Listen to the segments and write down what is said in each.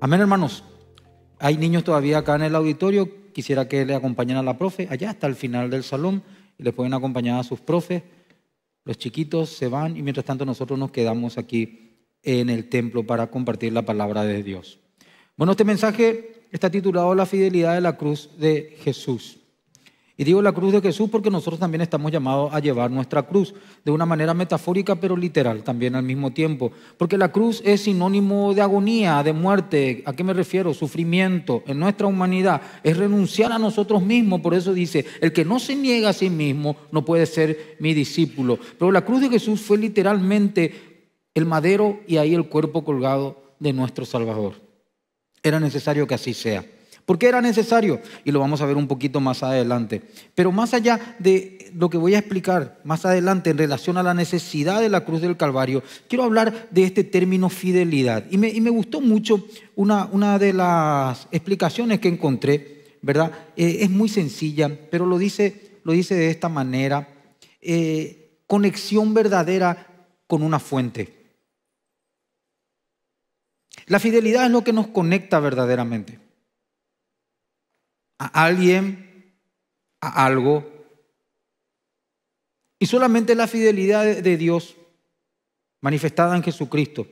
Amén, hermanos. Hay niños todavía acá en el auditorio. Quisiera que le acompañen a la profe. Allá hasta el final del salón. Y le pueden acompañar a sus profes. Los chiquitos se van y mientras tanto nosotros nos quedamos aquí en el templo para compartir la palabra de Dios. Bueno, este mensaje está titulado La fidelidad de la cruz de Jesús. Y digo la cruz de Jesús porque nosotros también estamos llamados a llevar nuestra cruz, de una manera metafórica pero literal también al mismo tiempo. Porque la cruz es sinónimo de agonía, de muerte. ¿A qué me refiero? Sufrimiento en nuestra humanidad. Es renunciar a nosotros mismos. Por eso dice, el que no se niega a sí mismo no puede ser mi discípulo. Pero la cruz de Jesús fue literalmente el madero y ahí el cuerpo colgado de nuestro Salvador. Era necesario que así sea. ¿Por qué era necesario? Y lo vamos a ver un poquito más adelante. Pero más allá de lo que voy a explicar más adelante en relación a la necesidad de la cruz del Calvario, quiero hablar de este término fidelidad. Y me, gustó mucho una, de las explicaciones que encontré, ¿verdad? Eh, es muy sencilla, pero lo dice, lo dice de esta manera. Eh, conexión verdadera con una fuente. La fidelidad es lo que nos conecta verdaderamente a alguien, a algo. Y solamente la fidelidad de Dios manifestada en Jesucristo,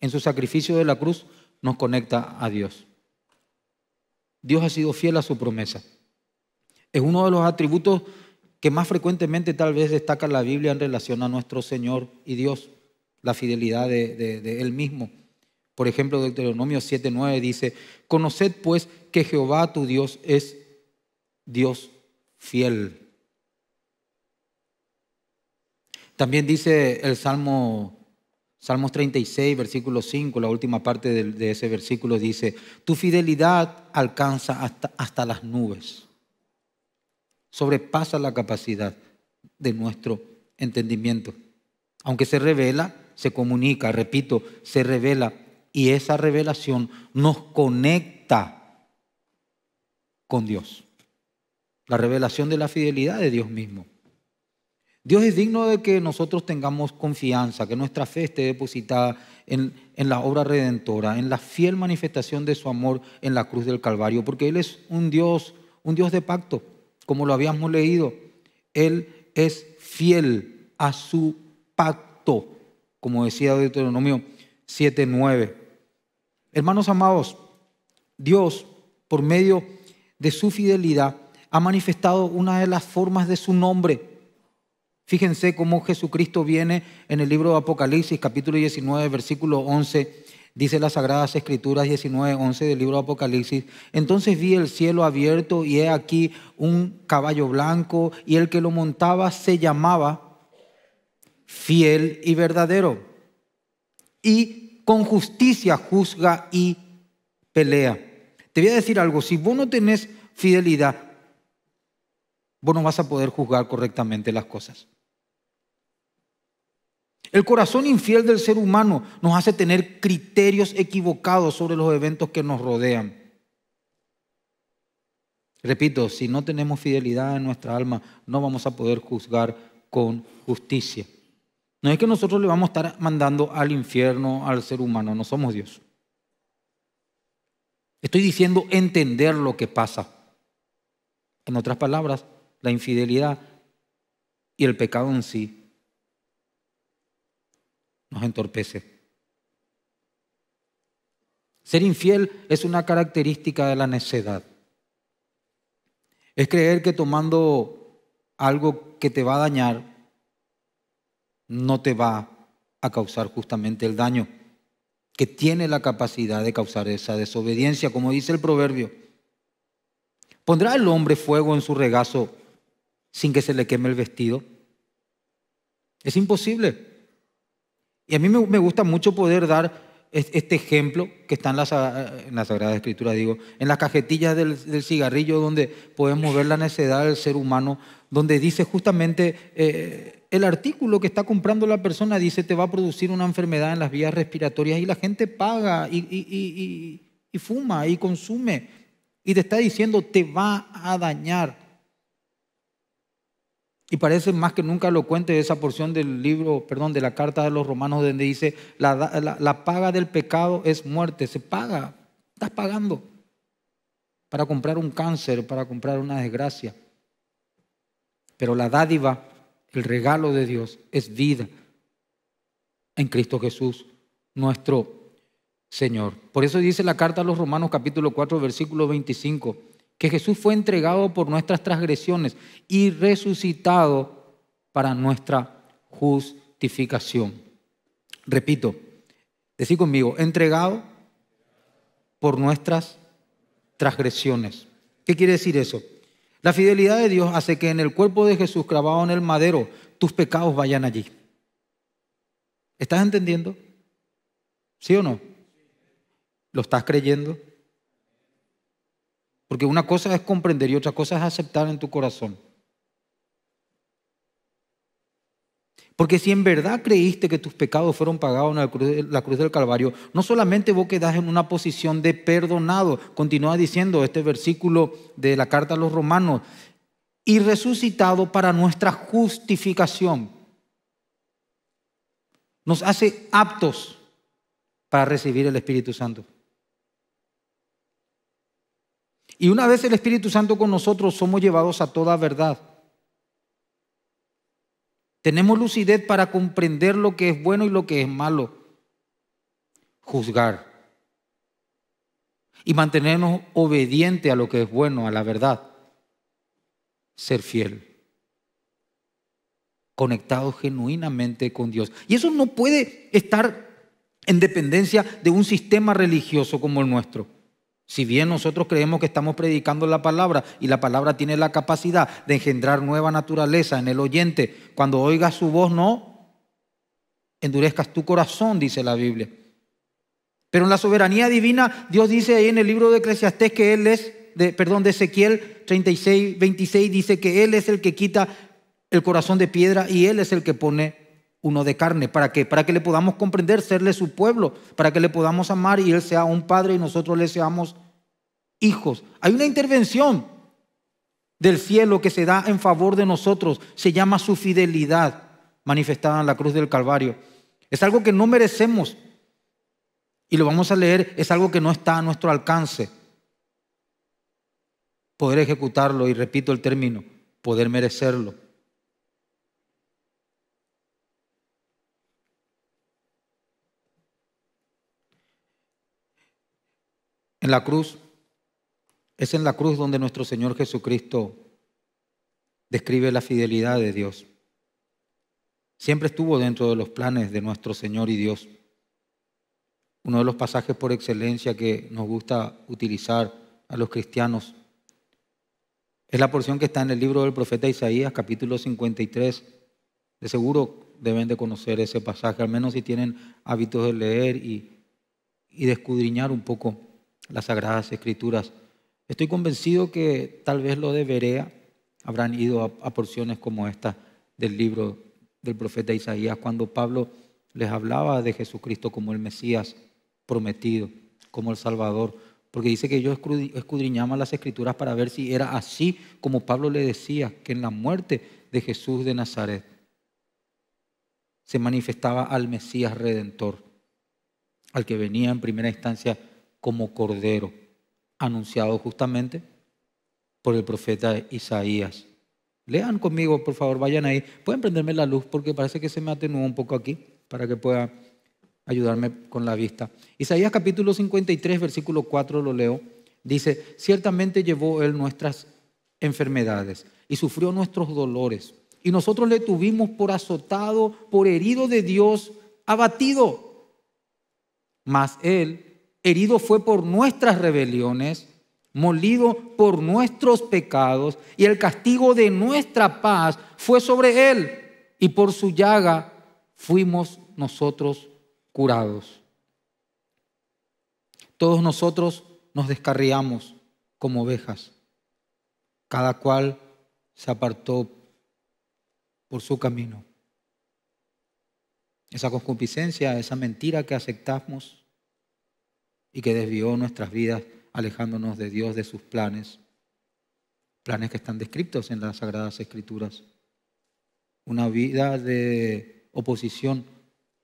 en su sacrificio de la cruz, nos conecta a Dios. Dios ha sido fiel a su promesa. Es uno de los atributos que más frecuentemente tal vez destaca la Biblia en relación a nuestro Señor y Dios, la fidelidad de, Él mismo. Por ejemplo, Deuteronomio 7:9 dice, conoced pues que Jehová tu Dios es Dios fiel. También dice el Salmo Salmos 36, versículo 5, la última parte de, de ese versículo dice, tu fidelidad alcanza hasta, hasta las nubes, sobrepasa la capacidad de nuestro entendimiento. Aunque se revela, se comunica, repito, se revela y esa revelación nos conecta con Dios. La revelación de la fidelidad de Dios mismo. Dios es digno de que nosotros tengamos confianza, que nuestra fe esté depositada en, en, la obra redentora, en la fiel manifestación de su amor en la cruz del Calvario, porque Él es un Dios, un Dios de pacto, como lo habíamos leído. Él es fiel a su pacto, como decía Deuteronomio 7.9. Hermanos amados, Dios, por medio de su fidelidad, ha manifestado una de las formas de su nombre. Fíjense cómo Jesucristo viene en el libro de Apocalipsis, capítulo 19, versículo 11. Dice las Sagradas Escrituras 19, 11 del libro de Apocalipsis. Entonces vi el cielo abierto y he aquí un caballo blanco y el que lo montaba se llamaba fiel y verdadero. Y con justicia juzga y pelea. Te voy a decir algo, si vos no tenés fidelidad, vos no vas a poder juzgar correctamente las cosas. El corazón infiel del ser humano nos hace tener criterios equivocados sobre los eventos que nos rodean. Repito, si no tenemos fidelidad en nuestra alma, no vamos a poder juzgar con justicia. No es que nosotros le vamos a estar mandando al infierno al ser humano, no somos Dios. Estoy diciendo entender lo que pasa. En otras palabras, la infidelidad y el pecado en sí nos entorpece. Ser infiel es una característica de la necedad. Es creer que tomando algo que te va a dañar no te va a causar justamente el daño que tiene la capacidad de causar esa desobediencia, como dice el proverbio. ¿Pondrá el hombre fuego en su regazo sin que se le queme el vestido? Es imposible. Y a mí me gusta mucho poder dar este ejemplo que está en la, ah, Sagrada Escritura, digo, en las cajetillas del, cigarrillo donde podemos ver la necedad del ser humano, donde dice justamente eh, el artículo que está comprando la persona dice te va a producir una enfermedad en las vías respiratorias y la gente paga y, fuma y consume y te está diciendo te va a dañar. Y parece más que nunca lo cuente esa porción del libro, perdón, de la carta de los romanos donde dice la, la paga del pecado es muerte, se paga, estás pagando para comprar un cáncer, para comprar una desgracia. Pero la dádiva el regalo de Dios es vida en Cristo Jesús, nuestro Señor. Por eso dice la carta a los Romanos capítulo 4, versículo 25, que Jesús fue entregado por nuestras transgresiones y resucitado para nuestra justificación. Repito, decí conmigo, entregado por nuestras transgresiones. ¿Qué quiere decir eso? La fidelidad de Dios hace que en el cuerpo de Jesús clavado en el madero tus pecados vayan allí. ¿Estás entendiendo? ¿Sí o no? ¿Lo estás creyendo? Porque una cosa es comprender y otra cosa es aceptar en tu corazón. Porque si en verdad creíste que tus pecados fueron pagados en la cruz, del Calvario, no solamente vos quedás en una posición de perdonado, continúa diciendo este versículo de la carta a los romanos, y resucitado para nuestra justificación. Nos hace aptos para recibir el Espíritu Santo. Y una vez el Espíritu Santo con nosotros, somos llevados a toda verdad. Tenemos lucidez para comprender lo que es bueno y lo que es malo. Juzgar. Y mantenernos obedientes a lo que es bueno, a la verdad. Ser fiel. Conectados genuinamente con Dios. Y eso no puede estar en dependencia de un sistema religioso como el nuestro. Si bien nosotros creemos que estamos predicando la palabra y la palabra tiene la capacidad de engendrar nueva naturaleza en el oyente, cuando oigas su voz no endurezcas tu corazón, dice la Biblia. Pero en la soberanía divina, Dios dice ahí en el libro de Eclesiastés que Él es, de, perdón, de Ezequiel 36, 26, dice que Él es el que quita el corazón de piedra y Él es el que pone uno de carne. ¿Para qué? Para que le podamos comprender, serle su pueblo, para que le podamos amar y Él sea un padre y nosotros le seamos hijos. Hay una intervención del cielo que se da en favor de nosotros, se llama su fidelidad manifestada en la cruz del Calvario. Es algo que no merecemos y lo vamos a leer, es algo que no está a nuestro alcance. Poder ejecutarlo, y repito el término, poder merecerlo. la cruz, es en la cruz donde nuestro Señor Jesucristo describe la fidelidad de Dios. Siempre estuvo dentro de los planes de nuestro Señor y Dios. Uno de los pasajes por excelencia que nos gusta utilizar a los cristianos es la porción que está en el libro del profeta Isaías, capítulo 53. De seguro deben de conocer ese pasaje, al menos si tienen hábitos de leer y, y de escudriñar un poco las Sagradas Escrituras. Estoy convencido que tal vez lo de Berea habrán ido a, porciones como esta del libro del profeta Isaías, cuando Pablo les hablaba de Jesucristo como el Mesías prometido, como el Salvador, porque dice que ellos escudriñaban las escrituras para ver si era así como Pablo le decía, que en la muerte de Jesús de Nazaret se manifestaba al Mesías redentor, al que venía en primera instancia como cordero, anunciado justamente por el profeta Isaías. Lean conmigo, por favor, vayan ahí. Pueden prenderme la luz porque parece que se me atenuó un poco aquí para que pueda ayudarme con la vista. Isaías capítulo 53, versículo 4 lo leo. Dice, ciertamente llevó él nuestras enfermedades y sufrió nuestros dolores. Y nosotros le tuvimos por azotado, por herido de Dios, abatido. Mas él herido fue por nuestras rebeliones, molido por nuestros pecados, y el castigo de nuestra paz fue sobre él, y por su llaga fuimos nosotros curados. Todos nosotros nos descarriamos como ovejas, cada cual se apartó por su camino. Esa concupiscencia, esa mentira que aceptamos, y que desvió nuestras vidas alejándonos de Dios, de sus planes, planes que están descritos en las Sagradas Escrituras. Una vida de oposición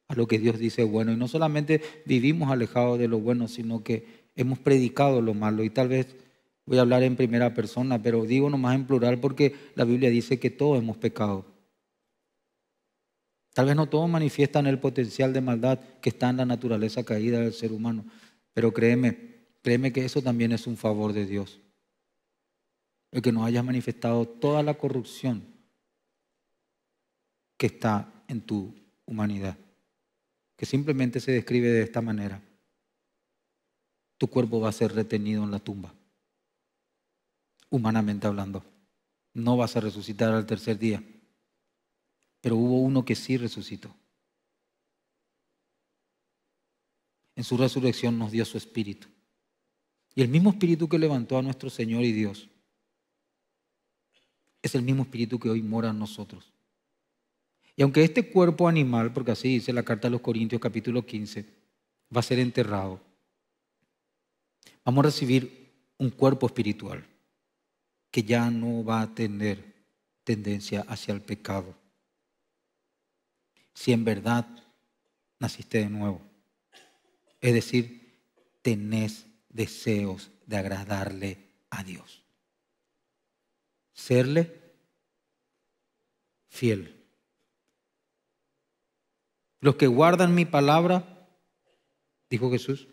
a lo que Dios dice bueno. Y no solamente vivimos alejados de lo bueno, sino que hemos predicado lo malo. Y tal vez voy a hablar en primera persona, pero digo nomás en plural porque la Biblia dice que todos hemos pecado. Tal vez no todos manifiestan el potencial de maldad que está en la naturaleza caída del ser humano, pero créeme, créeme que eso también es un favor de Dios. El que nos hayas manifestado toda la corrupción que está en tu humanidad, que simplemente se describe de esta manera. Tu cuerpo va a ser retenido en la tumba, humanamente hablando. No vas a resucitar al tercer día, pero hubo uno que sí resucitó. en su resurrección nos dio su Espíritu. Y el mismo Espíritu que levantó a nuestro Señor y Dios es el mismo Espíritu que hoy mora en nosotros. Y aunque este cuerpo animal, porque así dice la carta de los Corintios capítulo 15, va a ser enterrado, vamos a recibir un cuerpo espiritual que ya no va a tener tendencia hacia el pecado. Si en verdad naciste de nuevo. Es decir, tenés deseos de agradarle a Dios. Serle fiel. Los que guardan mi palabra, dijo Jesús,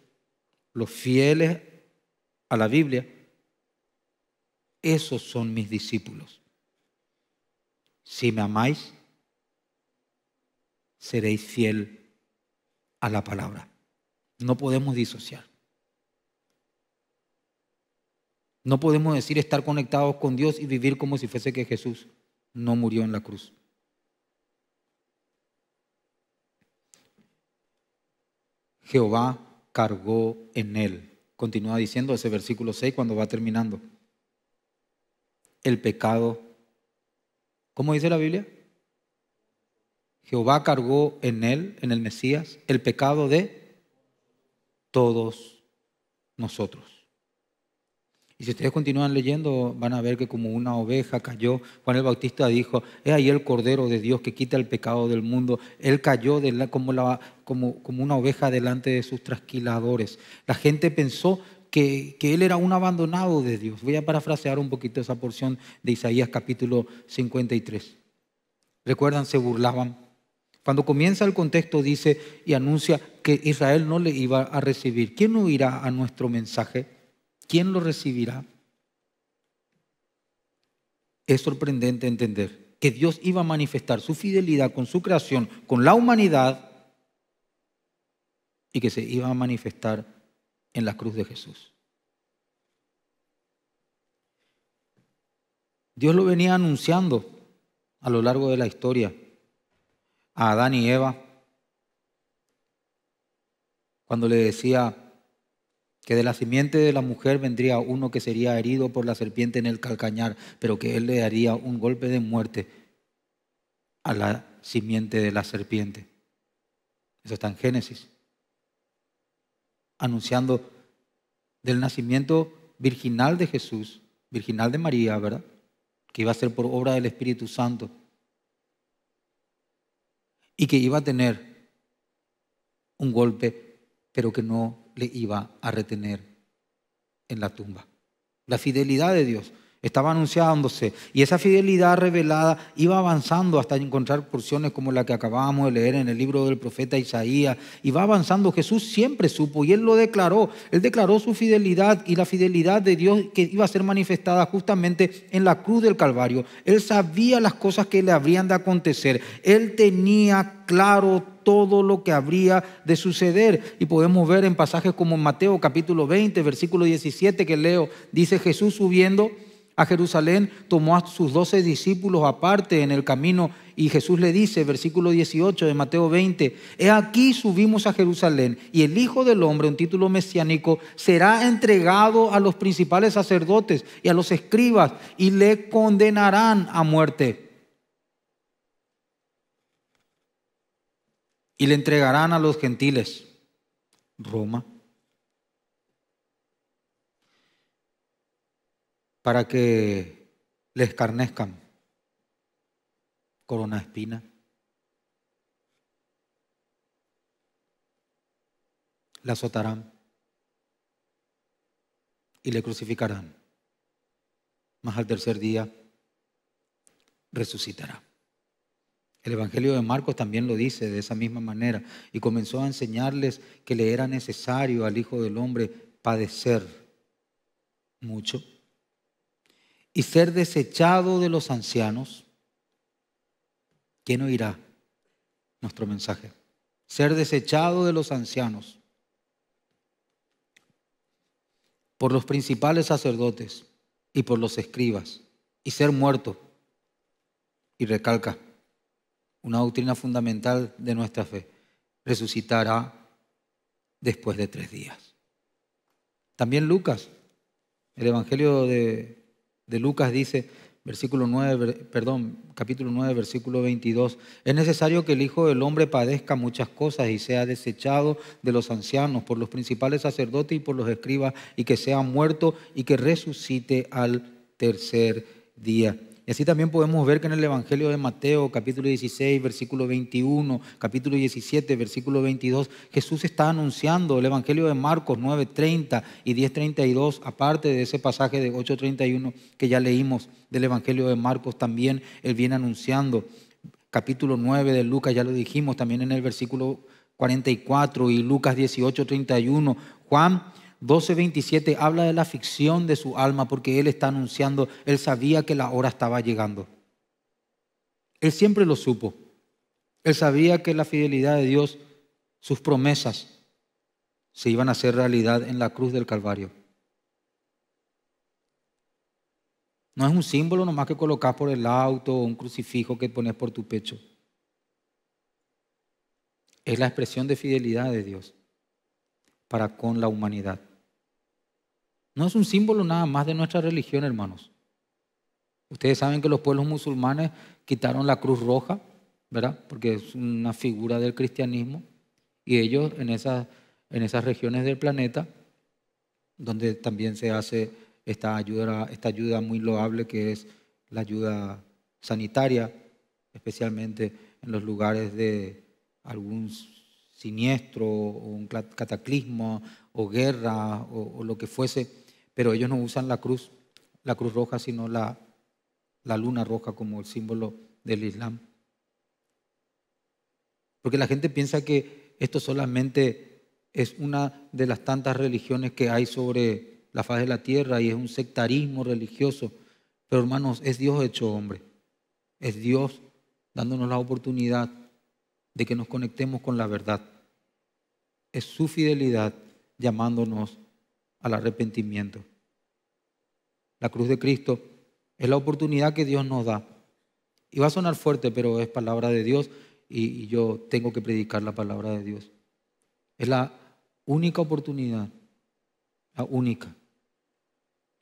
los fieles a la Biblia, esos son mis discípulos. Si me amáis, seréis fiel a la palabra. No podemos disociar. No podemos decir estar conectados con Dios y vivir como si fuese que Jesús no murió en la cruz. Jehová cargó en él. Continúa diciendo ese versículo 6 cuando va terminando. El pecado. ¿Cómo dice la Biblia? Jehová cargó en él, en el Mesías, el pecado de todos nosotros. Y si ustedes continúan leyendo, van a ver que como una oveja cayó, Juan el Bautista dijo, es ahí el Cordero de Dios que quita el pecado del mundo. Él cayó como, como, como, una oveja delante de sus trasquiladores. La gente pensó que, que él era un abandonado de Dios. Voy a parafrasear un poquito esa porción de Isaías capítulo 53. Recuerdan, se burlaban, cuando comienza el contexto dice y anuncia que Israel no le iba a recibir. ¿Quién oirá a nuestro mensaje? ¿Quién lo recibirá? Es sorprendente entender que Dios iba a manifestar su fidelidad con su creación, con la humanidad, y que se iba a manifestar en la cruz de Jesús. Dios lo venía anunciando a lo largo de la historia a Adán y Eva cuando le decía que de la simiente de la mujer vendría uno que sería herido por la serpiente en el calcañar, pero que él le daría un golpe de muerte a la simiente de la serpiente. Eso está en Génesis. Anunciando del nacimiento virginal de Jesús, virginal de María, ¿verdad? Que iba a ser por obra del Espíritu Santo y que iba a tener un golpe, pero que no le iba a retener en la tumba. La fidelidad de Dios estaba anunciándose y esa fidelidad revelada iba avanzando hasta encontrar porciones como la que acabamos de leer en el libro del profeta Isaías y va avanzando. Jesús siempre supo y él lo declaró, él declaró su fidelidad y la fidelidad de Dios que iba a ser manifestada justamente en la cruz del Calvario. Él sabía las cosas que le habrían de acontecer, él tenía claro todo lo que habría de suceder. Y podemos ver en pasajes como en Mateo capítulo 20, versículo 17 que leo, dice Jesús subiendo a Jerusalén, tomó a sus doce discípulos aparte en el camino y Jesús le dice, versículo 18 de Mateo 20, He aquí subimos a Jerusalén y el Hijo del Hombre, un título mesiánico, será entregado a los principales sacerdotes y a los escribas y le condenarán a muerte. Y le entregarán a los gentiles. Roma. para que le escarnezcan con una espina. La azotarán y le crucificarán. Más al tercer día resucitará. El Evangelio de Marcos también lo dice de esa misma manera y comenzó a enseñarles que le era necesario al Hijo del Hombre padecer mucho y ser desechado de los ancianos, ¿quién oirá nuestro mensaje? Ser desechado de los ancianos por los principales sacerdotes y por los escribas y ser muerto. Y recalca una doctrina fundamental de nuestra fe, resucitará después de tres días. También Lucas, el Evangelio de de Lucas dice, versículo 9, capítulo 9, versículo 22, es necesario que el Hijo del Hombre padezca muchas cosas y sea desechado de los ancianos, por los principales sacerdotes y por los escribas, y que sea muerto y que resucite al tercer día así también podemos ver que en el Evangelio de Mateo, capítulo 16, versículo 21, capítulo 17, versículo 22, Jesús está anunciando el Evangelio de Marcos 9.30 y 10 32, aparte de ese pasaje de 8 31 que ya leímos del Evangelio de Marcos, también él viene anunciando. Capítulo 9 de Lucas, ya lo dijimos también en el versículo 44 y Lucas 18, 31. Juan 12:27 habla de la ficción de su alma porque él está anunciando, él sabía que la hora estaba llegando. Él siempre lo supo. Él sabía que la fidelidad de Dios, sus promesas, se iban a hacer realidad en la cruz del Calvario. No es un símbolo nomás que colocas por el auto o un crucifijo que pones por tu pecho. Es la expresión de fidelidad de Dios para con la humanidad. No es un símbolo nada más de nuestra religión, hermanos. Ustedes saben que los pueblos musulmanes quitaron la cruz roja, ¿verdad? Porque es una figura del cristianismo. Y ellos en esas, en esas regiones del planeta, donde también se hace esta ayuda, esta ayuda muy loable que es la ayuda sanitaria, especialmente en los lugares de algún siniestro o un cataclismo o guerra o lo que fuese pero ellos no usan la cruz, la cruz roja, sino la, la luna roja como el símbolo del Islam. Porque la gente piensa que esto solamente es una de las tantas religiones que hay sobre la faz de la tierra y es un sectarismo religioso. Pero hermanos, es Dios hecho hombre. Es Dios dándonos la oportunidad de que nos conectemos con la verdad. Es su fidelidad llamándonos al arrepentimiento. La cruz de Cristo es la oportunidad que Dios nos da. Y va a sonar fuerte, pero es palabra de Dios y, yo tengo que predicar la palabra de Dios. Es la única oportunidad, la única,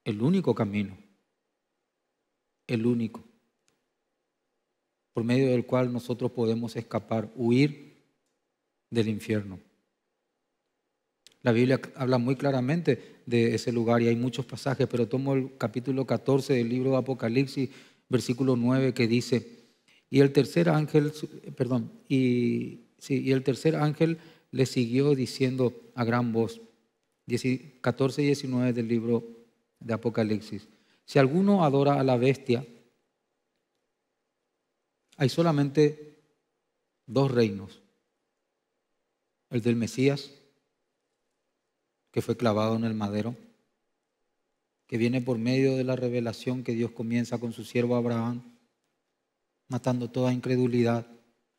el único camino, el único, por medio del cual nosotros podemos escapar, huir del infierno. La Biblia habla muy claramente de ese lugar y hay muchos pasajes, pero tomo el capítulo 14 del libro de Apocalipsis, versículo 9, que dice, y el tercer ángel, perdón, y, el tercer ángel le siguió diciendo a gran voz, 14 y 19 del libro de Apocalipsis, si alguno adora a la bestia, hay solamente dos reinos, el del Mesías que fue clavado en el madero, que viene por medio de la revelación que Dios comienza con su siervo Abraham, matando toda incredulidad,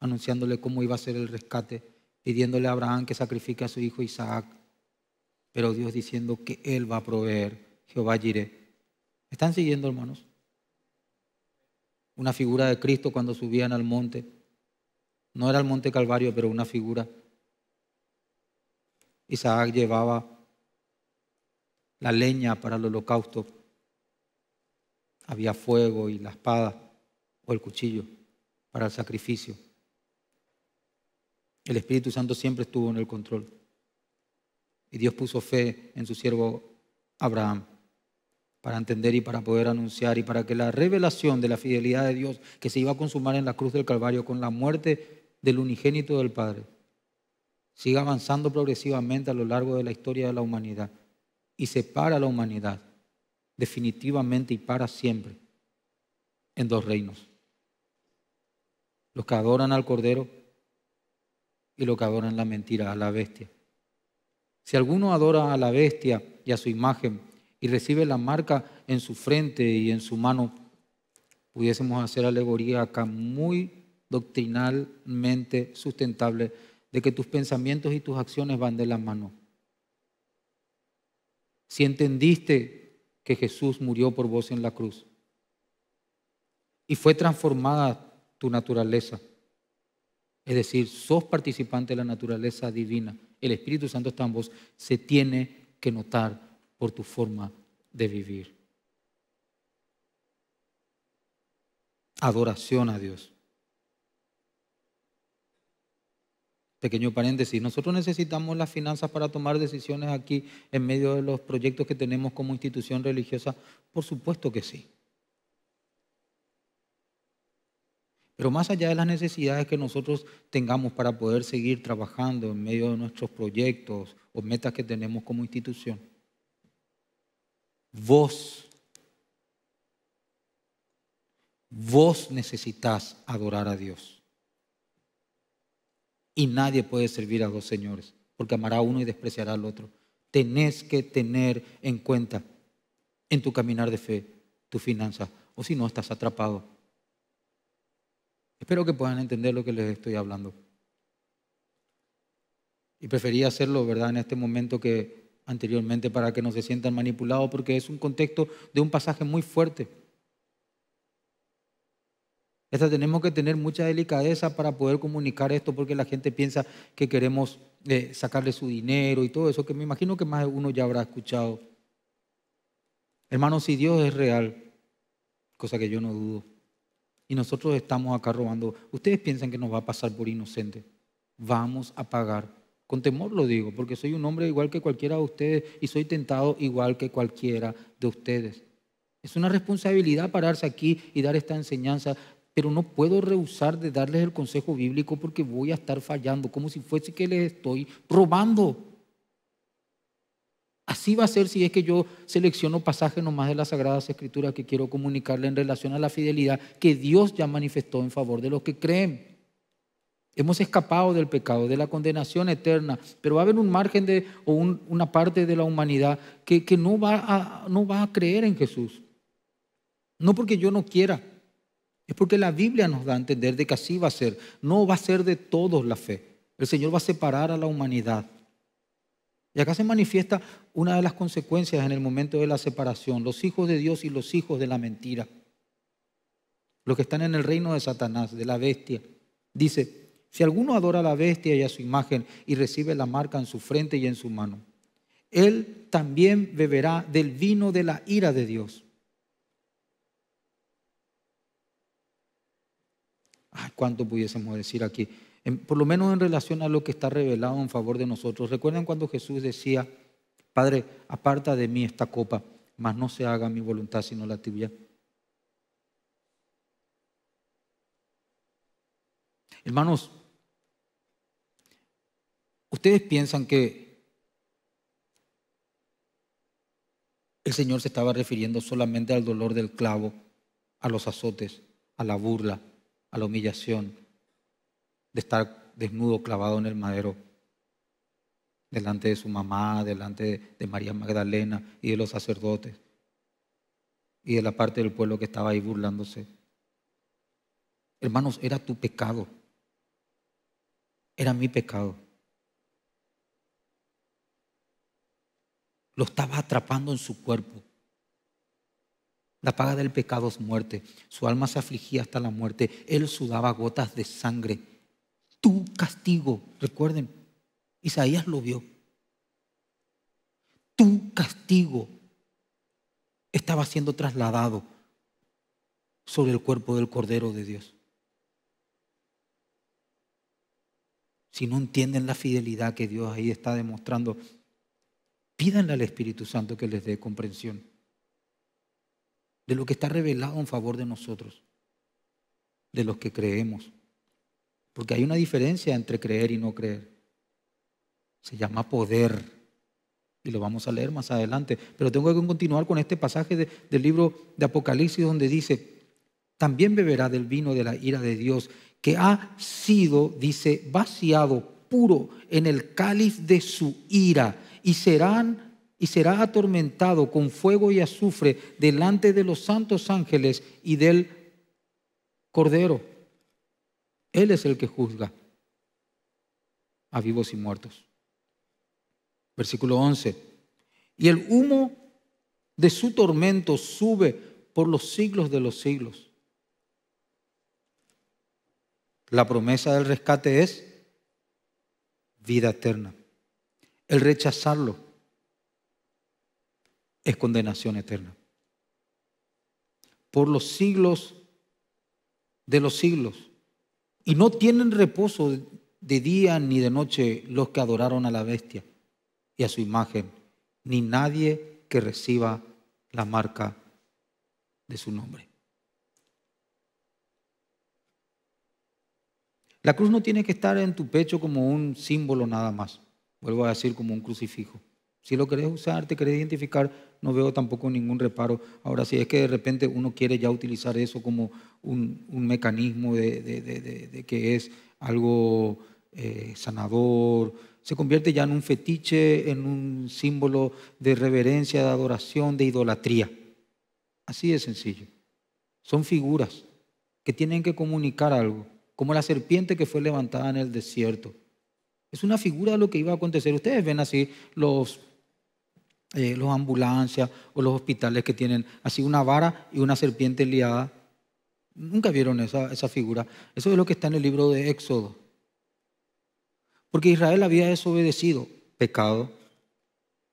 anunciándole cómo iba a ser el rescate, pidiéndole a Abraham que sacrifique a su hijo Isaac, pero Dios diciendo que Él va a proveer, Jehová iré. ¿Están siguiendo, hermanos? Una figura de Cristo cuando subían al monte. No era el monte Calvario, pero una figura. Isaac llevaba la leña para el holocausto, había fuego y la espada o el cuchillo para el sacrificio. El Espíritu Santo siempre estuvo en el control. Y Dios puso fe en su siervo Abraham para entender y para poder anunciar y para que la revelación de la fidelidad de Dios que se iba a consumar en la cruz del Calvario con la muerte del unigénito del Padre siga avanzando progresivamente a lo largo de la historia de la humanidad y separa a la humanidad definitivamente y para siempre en dos reinos. Los que adoran al Cordero y los que adoran la mentira, a la bestia. Si alguno adora a la bestia y a su imagen y recibe la marca en su frente y en su mano, pudiésemos hacer alegoría acá muy doctrinalmente sustentable de que tus pensamientos y tus acciones van de la mano si entendiste que Jesús murió por vos en la cruz y fue transformada tu naturaleza. Es decir, sos participante de la naturaleza divina. El Espíritu Santo está en vos. Se tiene que notar por tu forma de vivir. Adoración a Dios. pequeño paréntesis, nosotros necesitamos las finanzas para tomar decisiones aquí en medio de los proyectos que tenemos como institución religiosa. Por supuesto que sí. Pero más allá de las necesidades que nosotros tengamos para poder seguir trabajando en medio de nuestros proyectos o metas que tenemos como institución, vos, vos necesitas adorar a Dios. Y nadie puede servir a dos señores, porque amará a uno y despreciará al otro. Tenés que tener en cuenta en tu caminar de fe tu finanza, o si no estás atrapado. Espero que puedan entender lo que les estoy hablando. Y prefería hacerlo, ¿verdad?, en este momento que anteriormente para que no se sientan manipulados, porque es un contexto de un pasaje muy fuerte. Esta tenemos que tener mucha delicadeza para poder comunicar esto porque la gente piensa que queremos eh, sacarle su dinero y todo eso, que me imagino que más de uno ya habrá escuchado. Hermanos, si Dios es real, cosa que yo no dudo, y nosotros estamos acá robando, ustedes piensan que nos va a pasar por inocente. Vamos a pagar. Con temor lo digo, porque soy un hombre igual que cualquiera de ustedes y soy tentado igual que cualquiera de ustedes. Es una responsabilidad pararse aquí y dar esta enseñanza pero no puedo rehusar de darles el consejo bíblico porque voy a estar fallando, como si fuese que les estoy robando. Así va a ser si es que yo selecciono pasajes nomás de las Sagradas Escrituras que quiero comunicarle en relación a la fidelidad que Dios ya manifestó en favor de los que creen. Hemos escapado del pecado, de la condenación eterna, pero va a haber un margen de, o una parte de la humanidad que, que no, va a, no va a creer en Jesús. No porque yo no quiera, es porque la Biblia nos da a entender de que así va a ser. No va a ser de todos la fe. El Señor va a separar a la humanidad. Y acá se manifiesta una de las consecuencias en el momento de la separación, los hijos de Dios y los hijos de la mentira, los que están en el reino de Satanás, de la bestia. Dice, si alguno adora a la bestia y a su imagen y recibe la marca en su frente y en su mano, él también beberá del vino de la ira de Dios Ay, ¿cuánto pudiésemos decir aquí? por lo menos en relación a lo que está revelado en favor de nosotros. Recuerden cuando Jesús decía, Padre, aparta de mí esta copa, mas no se haga mi voluntad sino la tuya. Hermanos, ¿ustedes piensan que el Señor se estaba refiriendo solamente al dolor del clavo, a los azotes, a la burla, a la humillación de estar desnudo, clavado en el madero, delante de su mamá, delante de María Magdalena y de los sacerdotes y de la parte del pueblo que estaba ahí burlándose. Hermanos, era tu pecado, era mi pecado. Lo estaba atrapando en su cuerpo. La paga del pecado es muerte. Su alma se afligía hasta la muerte. Él sudaba gotas de sangre. Tu castigo, recuerden, Isaías lo vio. Tu castigo estaba siendo trasladado sobre el cuerpo del Cordero de Dios. Si no entienden la fidelidad que Dios ahí está demostrando, pídanle al Espíritu Santo que les dé comprensión de lo que está revelado en favor de nosotros, de los que creemos. Porque hay una diferencia entre creer y no creer. Se llama poder. Y lo vamos a leer más adelante. Pero tengo que continuar con este pasaje del libro de Apocalipsis donde dice, también beberá del vino de la ira de Dios, que ha sido, dice, vaciado puro en el cáliz de su ira. Y serán y será atormentado con fuego y azufre delante de los santos ángeles y del Cordero. Él es el que juzga a vivos y muertos. Versículo 11. Y el humo de su tormento sube por los siglos de los siglos. La promesa del rescate es vida eterna. El rechazarlo es condenación eterna. Por los siglos de los siglos. Y no tienen reposo de día ni de noche los que adoraron a la bestia y a su imagen, ni nadie que reciba la marca de su nombre. La cruz no tiene que estar en tu pecho como un símbolo nada más. Vuelvo a decir, como un crucifijo. Si lo querés usar, te querés identificar no veo tampoco ningún reparo. Ahora, si es que de repente uno quiere ya utilizar eso como un, mecanismo de, que es algo eh, sanador, se convierte ya en un fetiche, en un símbolo de reverencia, de adoración, de idolatría. Así de sencillo. Son figuras que tienen que comunicar algo, como la serpiente que fue levantada en el desierto. Es una figura de lo que iba a acontecer. Ustedes ven así los eh, los ambulancias o los hospitales que tienen así una vara y una serpiente liada. Nunca vieron esa, esa figura. Eso es lo que está en el libro de Éxodo. Porque Israel había desobedecido pecado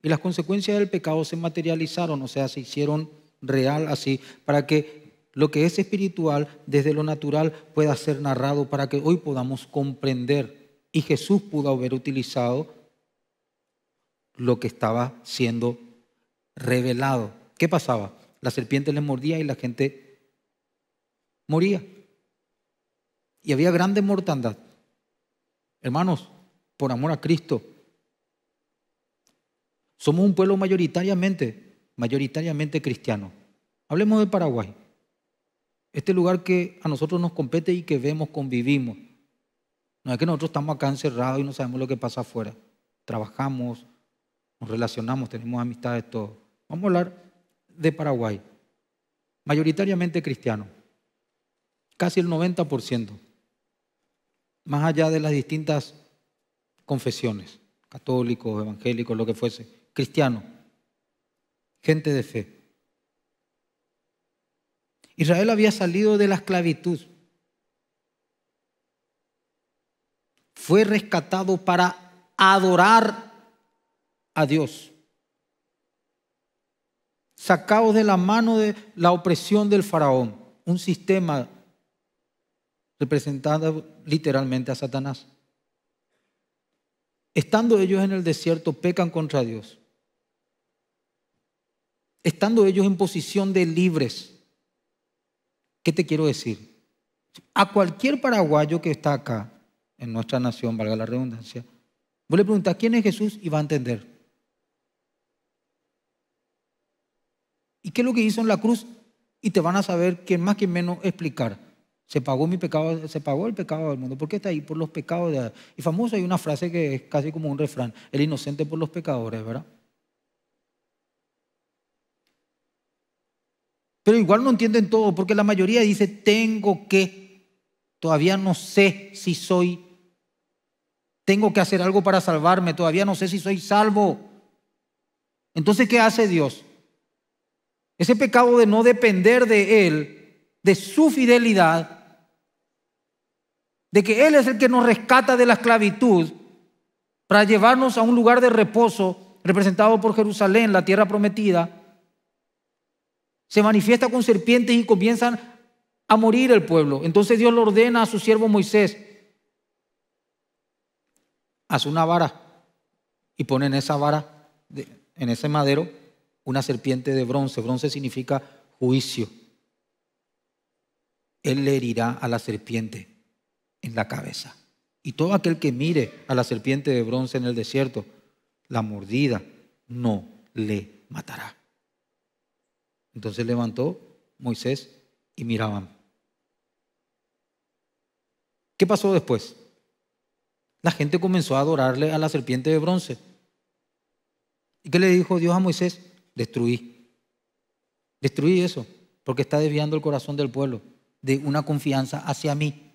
y las consecuencias del pecado se materializaron, o sea, se hicieron real así, para que lo que es espiritual desde lo natural pueda ser narrado, para que hoy podamos comprender. Y Jesús pudo haber utilizado lo que estaba siendo revelado. ¿Qué pasaba? La serpiente les mordía y la gente moría. Y había grande mortandad. Hermanos, por amor a Cristo, somos un pueblo mayoritariamente, mayoritariamente cristiano. Hablemos de Paraguay. Este lugar que a nosotros nos compete y que vemos, convivimos. No es que nosotros estamos acá encerrados y no sabemos lo que pasa afuera. Trabajamos, nos relacionamos, tenemos amistades, todos Vamos a hablar de Paraguay, mayoritariamente cristiano, casi el 90%, más allá de las distintas confesiones, católicos, evangélicos, lo que fuese, cristiano, gente de fe. Israel había salido de la esclavitud. Fue rescatado para adorar a Dios. Sacaos de la mano de la opresión del faraón, un sistema representado literalmente a Satanás. Estando ellos en el desierto, pecan contra Dios. Estando ellos en posición de libres, ¿qué te quiero decir? A cualquier paraguayo que está acá, en nuestra nación, valga la redundancia, vos le preguntás quién es Jesús y va a entender. ¿Y qué es lo que hizo en la cruz? Y te van a saber que más que menos explicar. Se pagó mi pecado, se pagó el pecado del mundo. ¿Por qué está ahí? Por los pecados. De... Y famoso hay una frase que es casi como un refrán, el inocente por los pecadores, ¿verdad? Pero igual no entienden todo, porque la mayoría dice, tengo que, todavía no sé si soy, tengo que hacer algo para salvarme, todavía no sé si soy salvo. Entonces, ¿qué hace Dios? Ese pecado de no depender de Él, de su fidelidad, de que Él es el que nos rescata de la esclavitud para llevarnos a un lugar de reposo representado por Jerusalén, la tierra prometida, se manifiesta con serpientes y comienzan a morir el pueblo. Entonces Dios le ordena a su siervo Moisés, haz una vara y ponen esa vara en ese madero una serpiente de bronce. Bronce significa juicio. Él le herirá a la serpiente en la cabeza. Y todo aquel que mire a la serpiente de bronce en el desierto, la mordida no le matará. Entonces levantó Moisés y miraban. ¿Qué pasó después? La gente comenzó a adorarle a la serpiente de bronce. ¿Y qué le dijo Dios a Moisés? destruí. Destruí eso, porque está desviando el corazón del pueblo de una confianza hacia mí,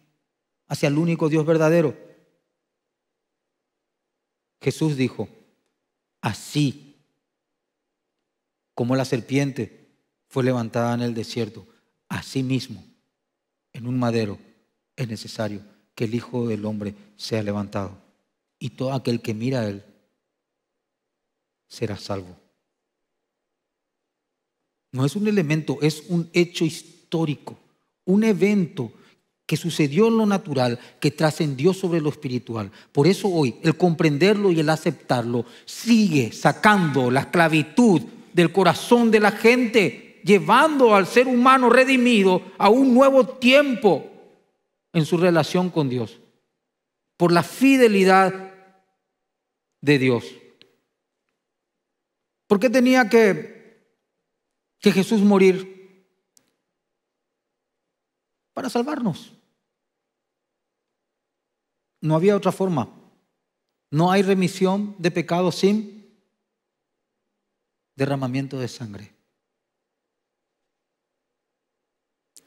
hacia el único Dios verdadero. Jesús dijo, así como la serpiente fue levantada en el desierto, así mismo, en un madero, es necesario que el Hijo del Hombre sea levantado y todo aquel que mira a Él será salvo. No es un elemento, es un hecho histórico, un evento que sucedió en lo natural, que trascendió sobre lo espiritual. Por eso hoy el comprenderlo y el aceptarlo sigue sacando la esclavitud del corazón de la gente, llevando al ser humano redimido a un nuevo tiempo en su relación con Dios, por la fidelidad de Dios. ¿Por qué tenía que que Jesús morir para salvarnos. No había otra forma. No hay remisión de pecado sin derramamiento de sangre.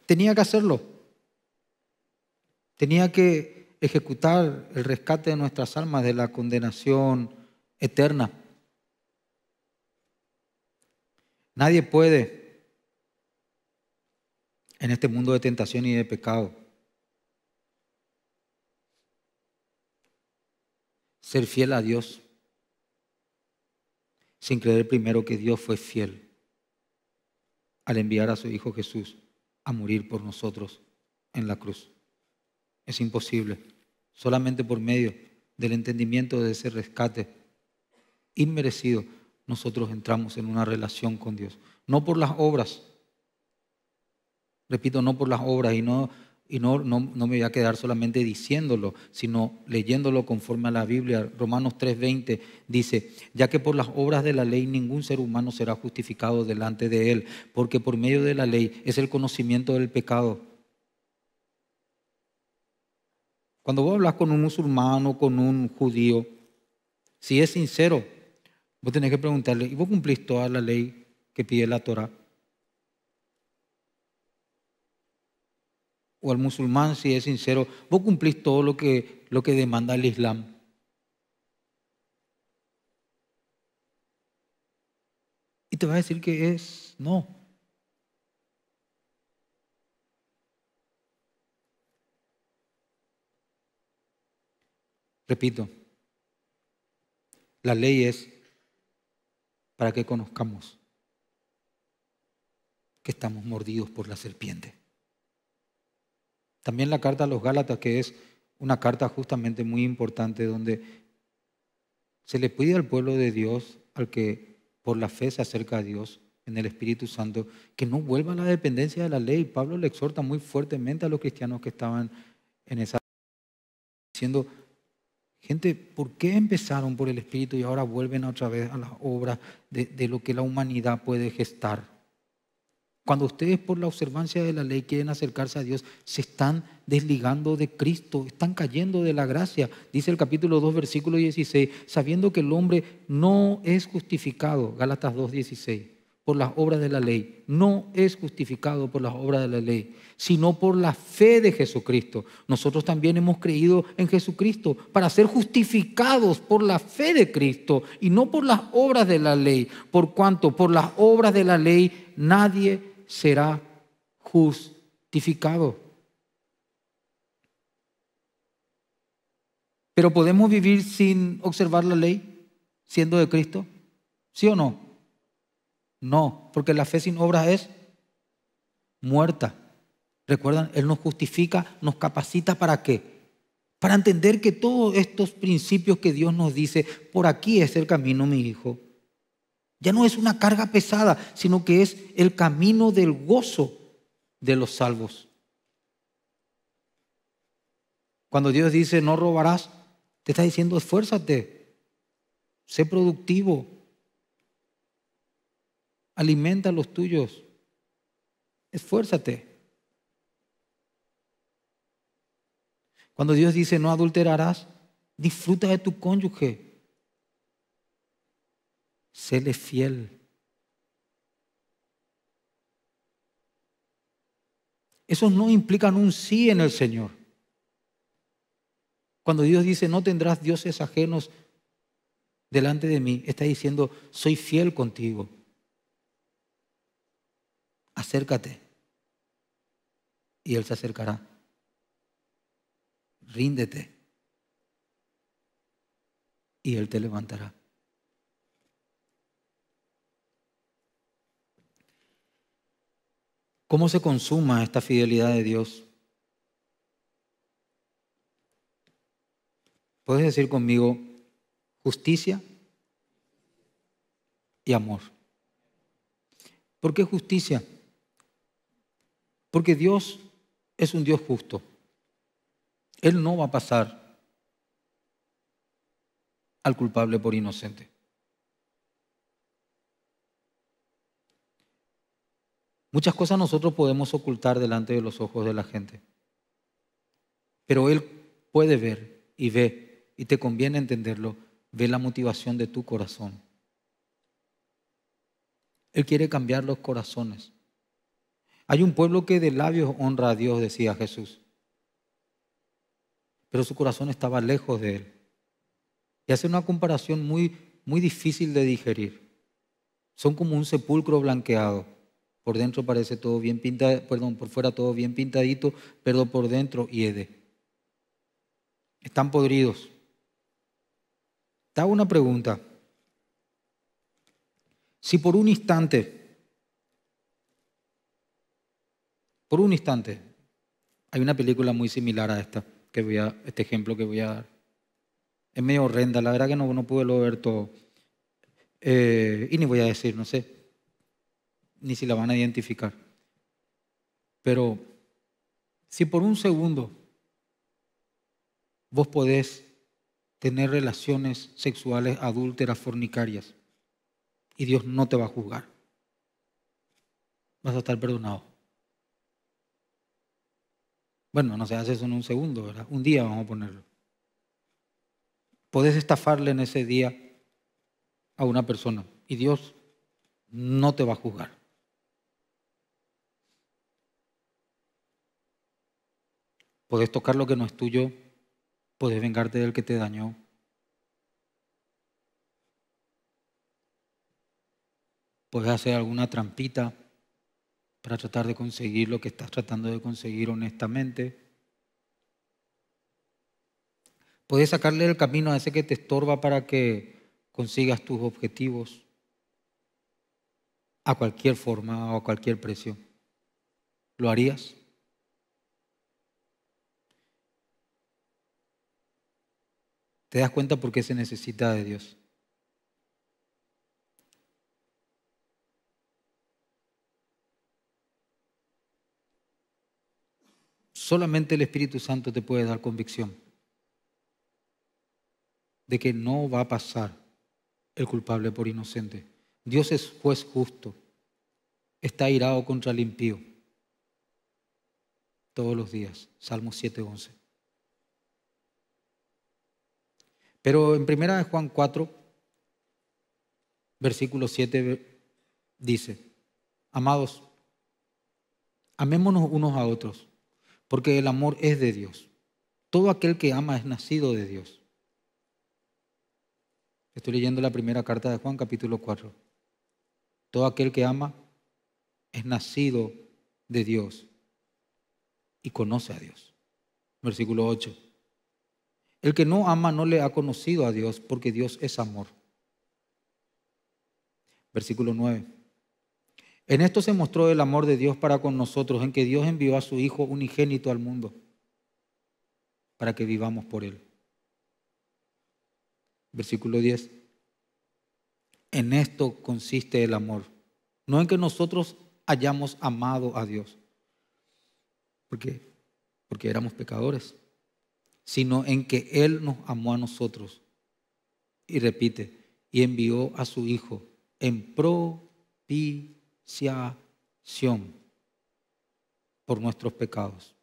Tenía que hacerlo. Tenía que ejecutar el rescate de nuestras almas de la condenación eterna. Nadie puede en este mundo de tentación y de pecado ser fiel a Dios sin creer primero que Dios fue fiel al enviar a su Hijo Jesús a morir por nosotros en la cruz. Es imposible. Solamente por medio del entendimiento de ese rescate inmerecido nosotros entramos en una relación con Dios. No por las obras. Repito, no por las obras y no, y no, no, me voy a quedar solamente diciéndolo, sino leyéndolo conforme a la Biblia. Romanos 3:20 dice, ya que por las obras de la ley ningún ser humano será justificado delante de él, porque por medio de la ley es el conocimiento del pecado. Cuando vos hablas con un musulmán o con un judío, si es sincero, Vos tenés que preguntarle, ¿y vos cumplís toda la ley que pide la Torah? O al musulmán, si es sincero, ¿vos cumplís todo lo que, lo que demanda el Islam? Y te va a decir que es no. Repito, la ley es para que conozcamos que estamos mordidos por la serpiente. También la carta a los Gálatas, que es una carta justamente muy importante donde se le pide al pueblo de Dios, al que por la fe se acerca a Dios en el Espíritu Santo, que no vuelva a la dependencia de la ley. Pablo le exhorta muy fuertemente a los cristianos que estaban en esa diciendo, Gente, ¿por qué empezaron por el Espíritu y ahora vuelven otra vez a las obras de, de lo que la humanidad puede gestar? Cuando ustedes por la observancia de la ley quieren acercarse a Dios, se están desligando de Cristo, están cayendo de la gracia. Dice el capítulo 2, versículo 16, sabiendo que el hombre no es justificado, Galatas 2, 16 por las obras de la ley, no es justificado por las obras de la ley, sino por la fe de Jesucristo. Nosotros también hemos creído en Jesucristo para ser justificados por la fe de Cristo y no por las obras de la ley, por cuanto por las obras de la ley nadie será justificado. Pero podemos vivir sin observar la ley, siendo de Cristo, ¿sí o no? No, porque la fe sin obra es muerta. Recuerdan, Él nos justifica, nos capacita para qué? Para entender que todos estos principios que Dios nos dice, por aquí es el camino, mi hijo. Ya no es una carga pesada, sino que es el camino del gozo de los salvos. Cuando Dios dice no robarás, te está diciendo esfuérzate, sé productivo, Alimenta a los tuyos. Esfuérzate. Cuando Dios dice no adulterarás, disfruta de tu cónyuge. Séle fiel. eso no implican un sí en el Señor. Cuando Dios dice, no tendrás dioses ajenos delante de mí, está diciendo, soy fiel contigo acércate y Él se acercará. Ríndete y Él te levantará. ¿Cómo se consuma esta fidelidad de Dios? Puedes decir conmigo justicia y amor. ¿Por qué justicia? Porque Dios es un Dios justo. Él no va a pasar al culpable por inocente. Muchas cosas nosotros podemos ocultar delante de los ojos de la gente, pero Él puede ver y ve, y te conviene entenderlo, ve la motivación de tu corazón. Él quiere cambiar los corazones. Hay un pueblo que de labios honra a Dios, decía Jesús, pero su corazón estaba lejos de él. Y hace una comparación muy, muy difícil de digerir. Son como un sepulcro blanqueado. Por dentro parece todo bien pintado, perdón, por fuera todo bien pintadito, pero por dentro hiede. Están podridos. Te hago una pregunta. Si por un instante por un instante. Hay una película muy similar a esta, que voy a, este ejemplo que voy a dar. Es medio horrenda, la verdad que no, no pude lo ver todo. Eh, y ni voy a decir, no sé, ni si la van a identificar. Pero si por un segundo vos podés tener relaciones sexuales adúlteras, fornicarias, y Dios no te va a juzgar, vas a estar perdonado. Bueno, no se hace eso en un segundo, ¿verdad? Un día vamos a ponerlo. Podés estafarle en ese día a una persona y Dios no te va a juzgar. Podés tocar lo que no es tuyo, podés vengarte del que te dañó. puedes hacer alguna trampita para tratar de conseguir lo que estás tratando de conseguir honestamente. Puedes sacarle el camino a ese que te estorba para que consigas tus objetivos a cualquier forma o a cualquier precio. ¿Lo harías? ¿Te das cuenta por qué se necesita de Dios? Solamente el Espíritu Santo te puede dar convicción de que no va a pasar el culpable por inocente. Dios es juez justo. Está irado contra el impío. Todos los días. Salmo 7.11. Pero en 1 Juan 4, versículo 7 dice, amados, amémonos unos a otros porque el amor es de Dios. Todo aquel que ama es nacido de Dios. Estoy leyendo la primera carta de Juan, capítulo 4. Todo aquel que ama es nacido de Dios y conoce a Dios. Versículo 8. El que no ama no le ha conocido a Dios porque Dios es amor. Versículo 9. En esto se mostró el amor de Dios para con nosotros, en que Dios envió a su Hijo unigénito al mundo para que vivamos por Él. Versículo 10. En esto consiste el amor, no en que nosotros hayamos amado a Dios, porque, porque éramos pecadores, sino en que Él nos amó a nosotros. Y repite, y envió a su Hijo en propiedad por nuestros pecados.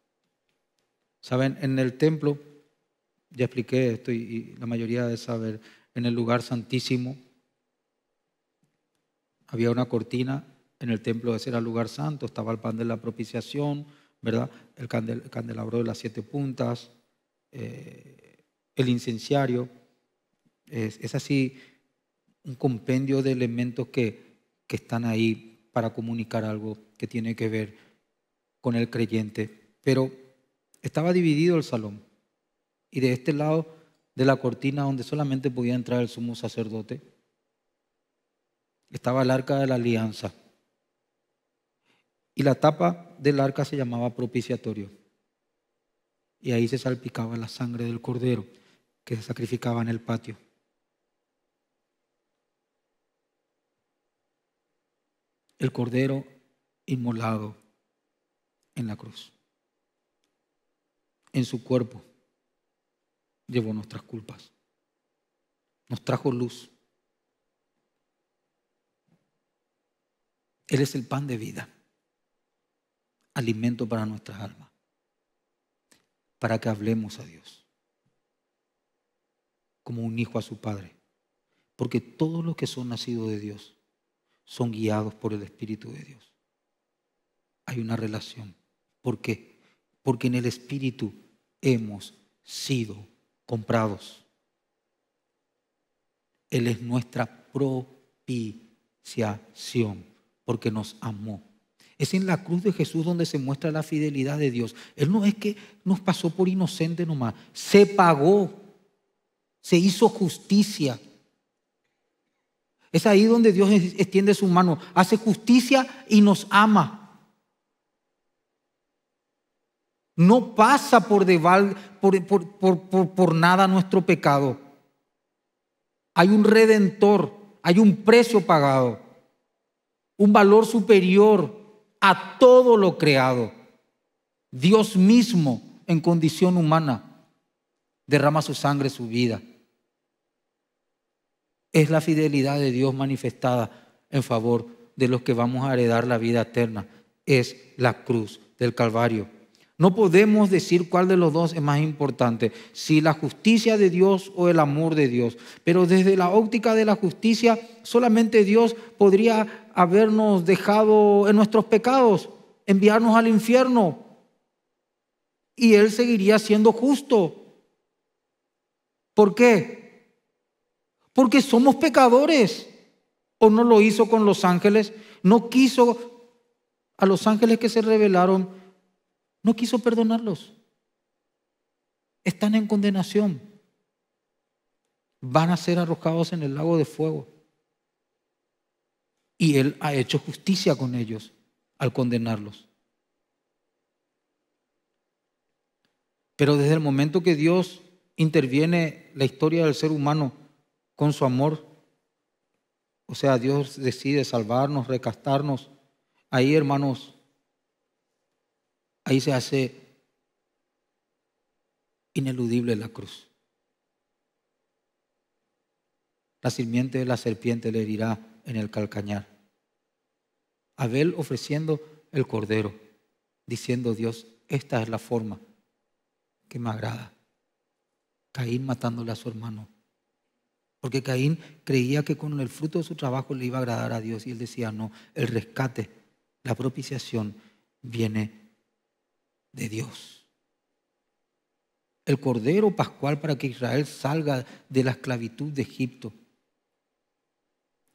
Saben, en el templo, ya expliqué esto y, la mayoría de saber, en el lugar santísimo había una cortina, en el templo ese era el lugar santo, estaba el pan de la propiciación, ¿verdad? El, candelabro de las siete puntas, eh, el incenciario, es, así un compendio de elementos que, que están ahí para comunicar algo que tiene que ver con el creyente. Pero estaba dividido el salón. Y de este lado de la cortina donde solamente podía entrar el sumo sacerdote, estaba el arca de la alianza. Y la tapa del arca se llamaba propiciatorio. Y ahí se salpicaba la sangre del cordero que se sacrificaba en el patio. el Cordero inmolado en la cruz. En su cuerpo llevó nuestras culpas. Nos trajo luz. Él es el pan de vida, alimento para nuestras almas, para que hablemos a Dios como un hijo a su padre, porque todos los que son nacidos de Dios son guiados por el Espíritu de Dios. Hay una relación. ¿Por qué? Porque en el Espíritu hemos sido comprados. Él es nuestra propiciación porque nos amó. Es en la cruz de Jesús donde se muestra la fidelidad de Dios. Él no es que nos pasó por inocente nomás, se pagó, se hizo justicia es ahí donde Dios extiende su mano, hace justicia y nos ama. No pasa por, por, nada nuestro pecado. Hay un redentor, hay un precio pagado, un valor superior a todo lo creado. Dios mismo en condición humana derrama su sangre, su vida es la fidelidad de Dios manifestada en favor de los que vamos a heredar la vida eterna. Es la cruz del Calvario. No podemos decir cuál de los dos es más importante, si la justicia de Dios o el amor de Dios. Pero desde la óptica de la justicia, solamente Dios podría habernos dejado en nuestros pecados, enviarnos al infierno. Y Él seguiría siendo justo. ¿Por qué? Porque somos pecadores. ¿O no lo hizo con los ángeles? No quiso a los ángeles que se rebelaron, no quiso perdonarlos. Están en condenación. Van a ser arrojados en el lago de fuego. Y Él ha hecho justicia con ellos al condenarlos. Pero desde el momento que Dios interviene la historia del ser humano, con su amor. O sea, Dios decide salvarnos, recastarnos. Ahí, hermanos, ahí se hace ineludible la cruz. La sirviente de la serpiente le herirá en el calcañar. Abel ofreciendo el cordero, diciendo Dios, esta es la forma que me agrada. Caín matándole a su hermano. Porque Caín creía que con el fruto de su trabajo le iba a agradar a Dios y él decía, no, el rescate, la propiciación viene de Dios. El cordero pascual para que Israel salga de la esclavitud de Egipto,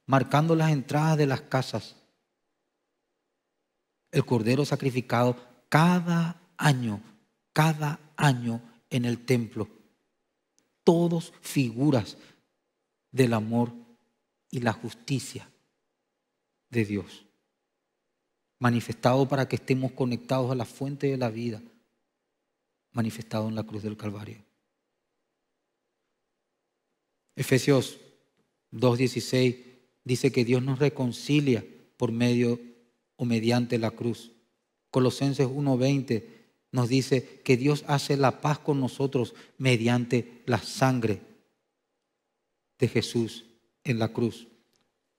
marcando las entradas de las casas. El cordero sacrificado cada año, cada año en el templo. Todos figuras del amor y la justicia de Dios, manifestado para que estemos conectados a la fuente de la vida, manifestado en la cruz del Calvario. Efesios 2.16 dice que Dios nos reconcilia por medio o mediante la cruz. Colosenses 1.20 nos dice que Dios hace la paz con nosotros mediante la sangre de Jesús en la cruz.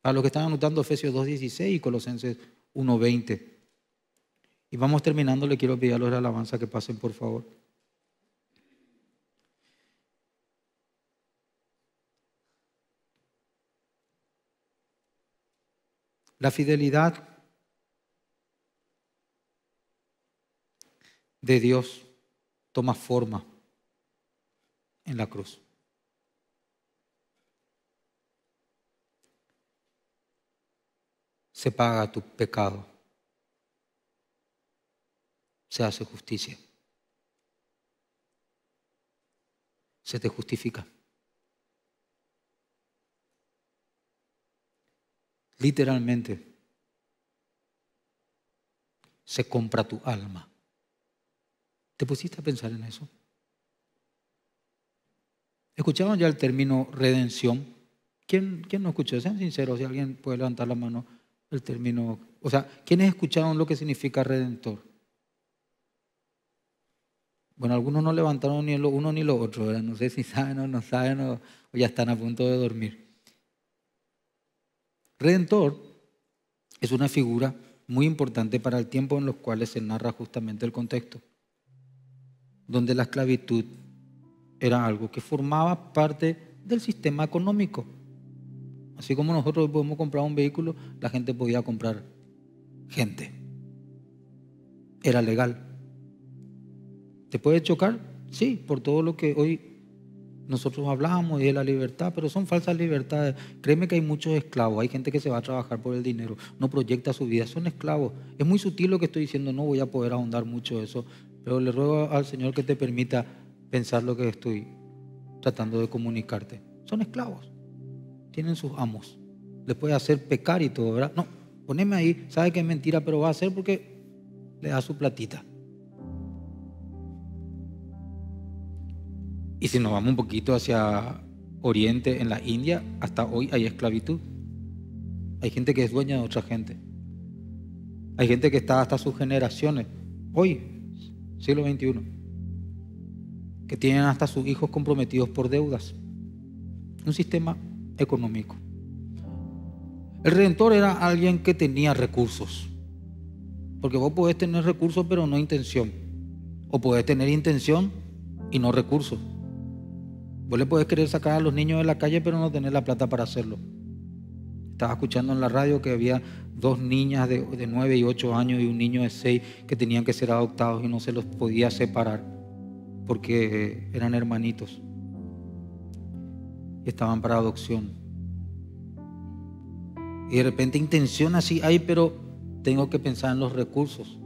Para los que están anotando Efesios 2.16 y Colosenses 1.20. Y vamos terminando, le quiero pedir a los de alabanza que pasen, por favor. La fidelidad de Dios toma forma en la cruz. se paga tu pecado. Se hace justicia. Se te justifica. Literalmente, se compra tu alma. ¿Te pusiste a pensar en eso? ¿Escucharon ya el término redención? ¿Quién, quién no escuchó? Sean sinceros, si alguien puede levantar la mano el término, o sea, ¿quiénes escucharon lo que significa redentor? Bueno, algunos no levantaron ni lo uno ni lo otro, no sé si saben o no saben o ya están a punto de dormir. Redentor es una figura muy importante para el tiempo en los cuales se narra justamente el contexto, donde la esclavitud era algo que formaba parte del sistema económico Así como nosotros podemos comprar un vehículo, la gente podía comprar gente. Era legal. ¿Te puede chocar? Sí, por todo lo que hoy nosotros hablábamos de la libertad, pero son falsas libertades. Créeme que hay muchos esclavos, hay gente que se va a trabajar por el dinero, no proyecta su vida, son esclavos. Es muy sutil lo que estoy diciendo, no voy a poder ahondar mucho eso, pero le ruego al Señor que te permita pensar lo que estoy tratando de comunicarte. Son esclavos tienen sus amos. Les puede hacer pecar y todo, ¿verdad? No, poneme ahí, sabe que es mentira, pero va a ser porque le da su platita. Y si nos vamos un poquito hacia Oriente, en la India, hasta hoy hay esclavitud. Hay gente que es dueña de otra gente. Hay gente que está hasta sus generaciones. Hoy, siglo XXI. Que tienen hasta sus hijos comprometidos por deudas. Un sistema económico. El redentor era alguien que tenía recursos. Porque vos podés tener recursos pero no intención. O podés tener intención y no recursos. Vos le podés querer sacar a los niños de la calle pero no tener la plata para hacerlo. Estaba escuchando en la radio que había dos niñas de, nueve 9 y 8 años y un niño de 6 que tenían que ser adoptados y no se los podía separar porque eran hermanitos estaban para adopción. Y de repente intención así hay, pero tengo que pensar en los recursos.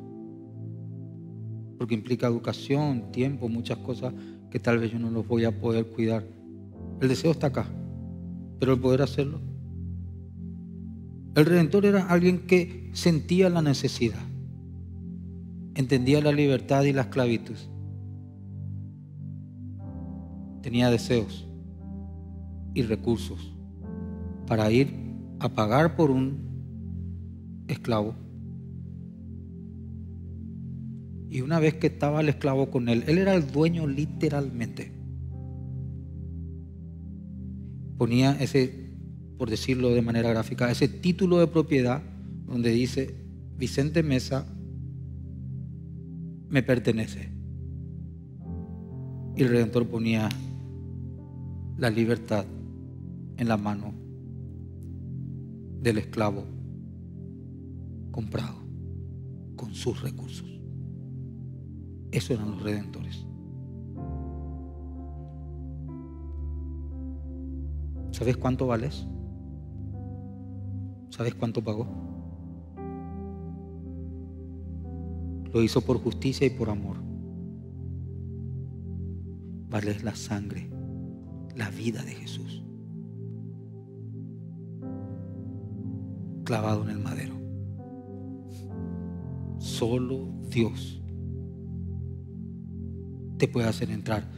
Porque implica educación, tiempo, muchas cosas que tal vez yo no los voy a poder cuidar. El deseo está acá, pero el poder hacerlo. El Redentor era alguien que sentía la necesidad, entendía la libertad y la esclavitud, tenía deseos y recursos para ir a pagar por un esclavo. Y una vez que estaba el esclavo con él, él era el dueño literalmente. Ponía ese, por decirlo de manera gráfica, ese título de propiedad donde dice, Vicente Mesa me pertenece. Y el Redentor ponía la libertad en la mano del esclavo comprado con sus recursos. Esos eran los redentores. ¿Sabes cuánto vales? ¿Sabes cuánto pagó? Lo hizo por justicia y por amor. Vales la sangre, la vida de Jesús. clavado en el madero. Solo Dios te puede hacer entrar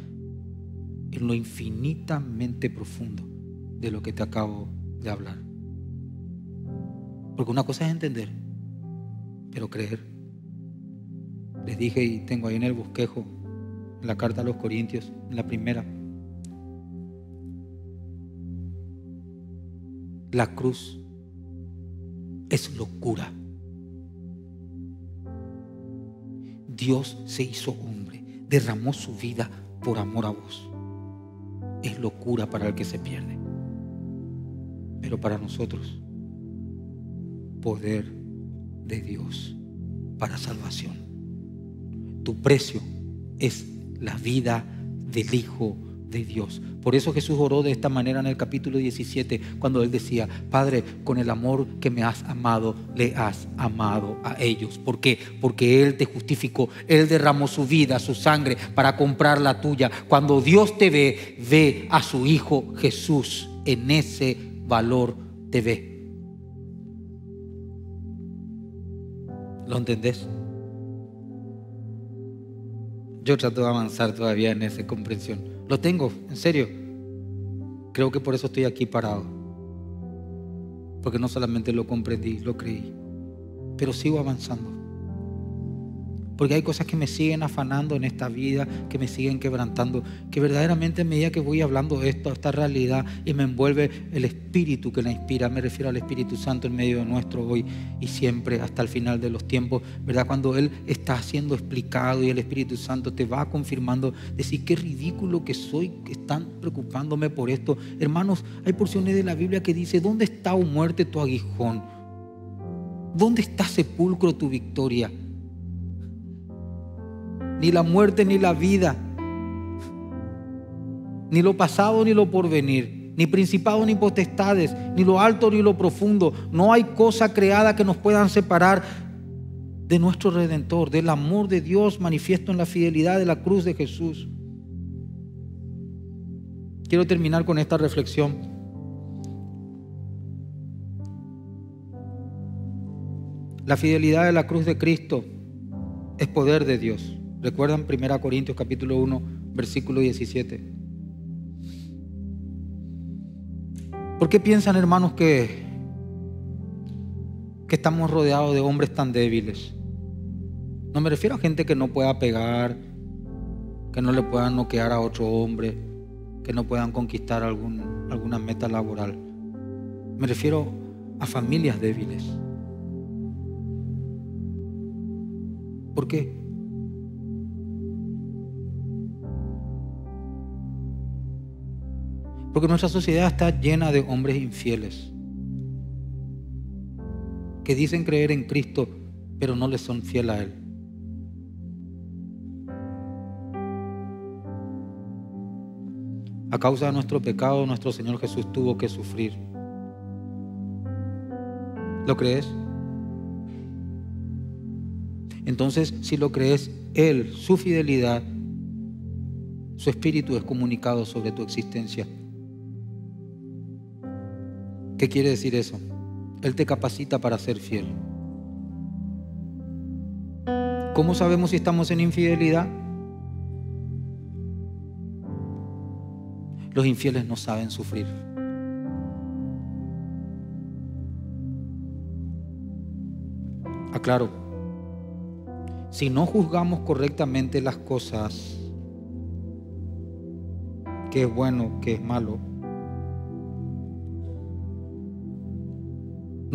en lo infinitamente profundo de lo que te acabo de hablar. Porque una cosa es entender, pero creer. Les dije y tengo ahí en el bosquejo, en la carta a los Corintios, en la primera, la cruz es locura. Dios se hizo hombre, derramó su vida por amor a vos. Es locura para el que se pierde. Pero para nosotros, poder de Dios para salvación. Tu precio es la vida del Hijo de Dios. Por eso Jesús oró de esta manera en el capítulo 17, cuando él decía, Padre, con el amor que me has amado, le has amado a ellos. ¿Por qué? Porque Él te justificó, Él derramó su vida, su sangre, para comprar la tuya. Cuando Dios te ve, ve a su Hijo Jesús. En ese valor te ve. ¿Lo entendés? Yo trato de avanzar todavía en esa comprensión. Lo tengo, en serio. Creo que por eso estoy aquí parado. Porque no solamente lo comprendí, lo creí, pero sigo avanzando. Porque hay cosas que me siguen afanando en esta vida, que me siguen quebrantando, que verdaderamente a medida que voy hablando de esto, esta realidad, y me envuelve el Espíritu que la inspira, me refiero al Espíritu Santo en medio de nuestro hoy y siempre, hasta el final de los tiempos, ¿verdad? Cuando Él está siendo explicado y el Espíritu Santo te va confirmando, decir qué ridículo que soy, que están preocupándome por esto. Hermanos, hay porciones de la Biblia que dice, ¿dónde está o oh muerte tu aguijón? ¿Dónde está sepulcro tu victoria? ni la muerte ni la vida, ni lo pasado ni lo porvenir, ni principado ni potestades, ni lo alto ni lo profundo. No hay cosa creada que nos puedan separar de nuestro Redentor, del amor de Dios manifiesto en la fidelidad de la cruz de Jesús. Quiero terminar con esta reflexión. La fidelidad de la cruz de Cristo es poder de Dios. ¿Recuerdan 1 Corintios capítulo 1, versículo 17? ¿Por qué piensan, hermanos, que, que estamos rodeados de hombres tan débiles? No me refiero a gente que no pueda pegar, que no le puedan noquear a otro hombre, que no puedan conquistar algún, alguna meta laboral. Me refiero a familias débiles. ¿Por qué? Porque nuestra sociedad está llena de hombres infieles que dicen creer en Cristo, pero no le son fiel a Él. A causa de nuestro pecado, nuestro Señor Jesús tuvo que sufrir. ¿Lo crees? Entonces, si lo crees, Él, su fidelidad, su espíritu es comunicado sobre tu existencia. ¿Qué quiere decir eso? Él te capacita para ser fiel. ¿Cómo sabemos si estamos en infidelidad? Los infieles no saben sufrir. Aclaro, si no juzgamos correctamente las cosas, qué es bueno, qué es malo,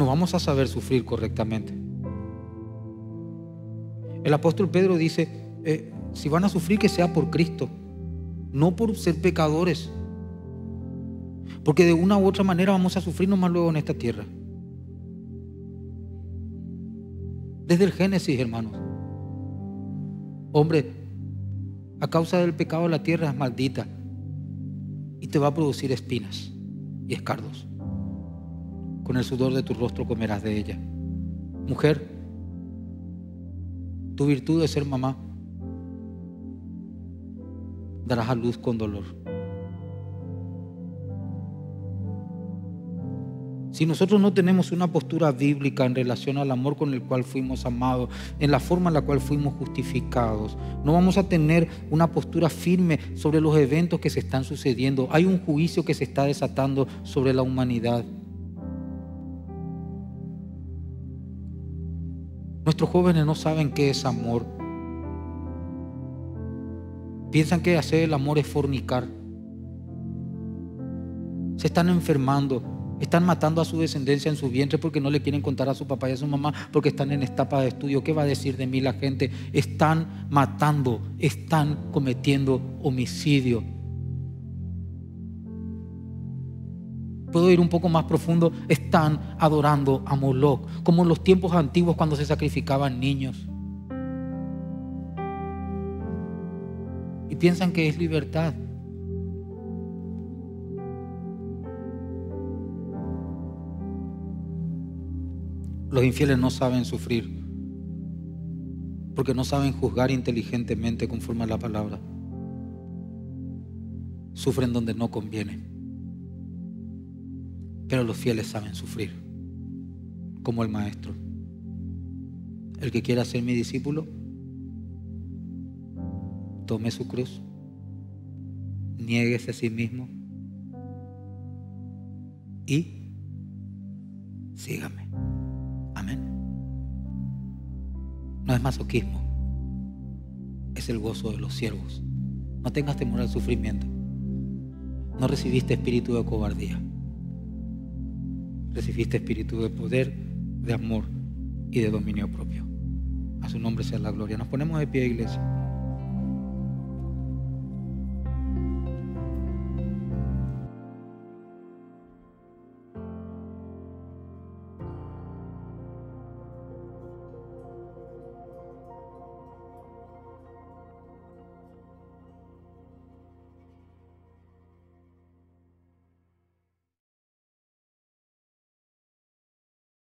no vamos a saber sufrir correctamente. El apóstol Pedro dice, eh, si van a sufrir que sea por Cristo, no por ser pecadores. Porque de una u otra manera vamos a sufrir más luego en esta tierra. Desde el Génesis, hermanos. Hombre, a causa del pecado la tierra es maldita y te va a producir espinas y escardos con el sudor de tu rostro comerás de ella. Mujer, tu virtud de ser mamá, darás a luz con dolor. Si nosotros no tenemos una postura bíblica en relación al amor con el cual fuimos amados, en la forma en la cual fuimos justificados, no vamos a tener una postura firme sobre los eventos que se están sucediendo. Hay un juicio que se está desatando sobre la humanidad. Nuestros jóvenes no saben qué es amor. Piensan que hacer el amor es fornicar. Se están enfermando. Están matando a su descendencia en su vientre porque no le quieren contar a su papá y a su mamá porque están en etapa de estudio. ¿Qué va a decir de mí la gente? Están matando, están cometiendo homicidio. puedo ir un poco más profundo, están adorando a Moloch, como en los tiempos antiguos cuando se sacrificaban niños. Y piensan que es libertad. Los infieles no saben sufrir porque no saben juzgar inteligentemente conforme a la palabra. Sufren donde no conviene. Pero los fieles saben sufrir, como el Maestro. El que quiera ser mi discípulo, tome su cruz, nieguese a sí mismo y sígame. Amén. No es masoquismo, es el gozo de los siervos. No tengas temor al sufrimiento. No recibiste espíritu de cobardía recibiste espíritu de poder, de amor y de dominio propio. A su nombre sea la gloria. Nos ponemos de pie, iglesia.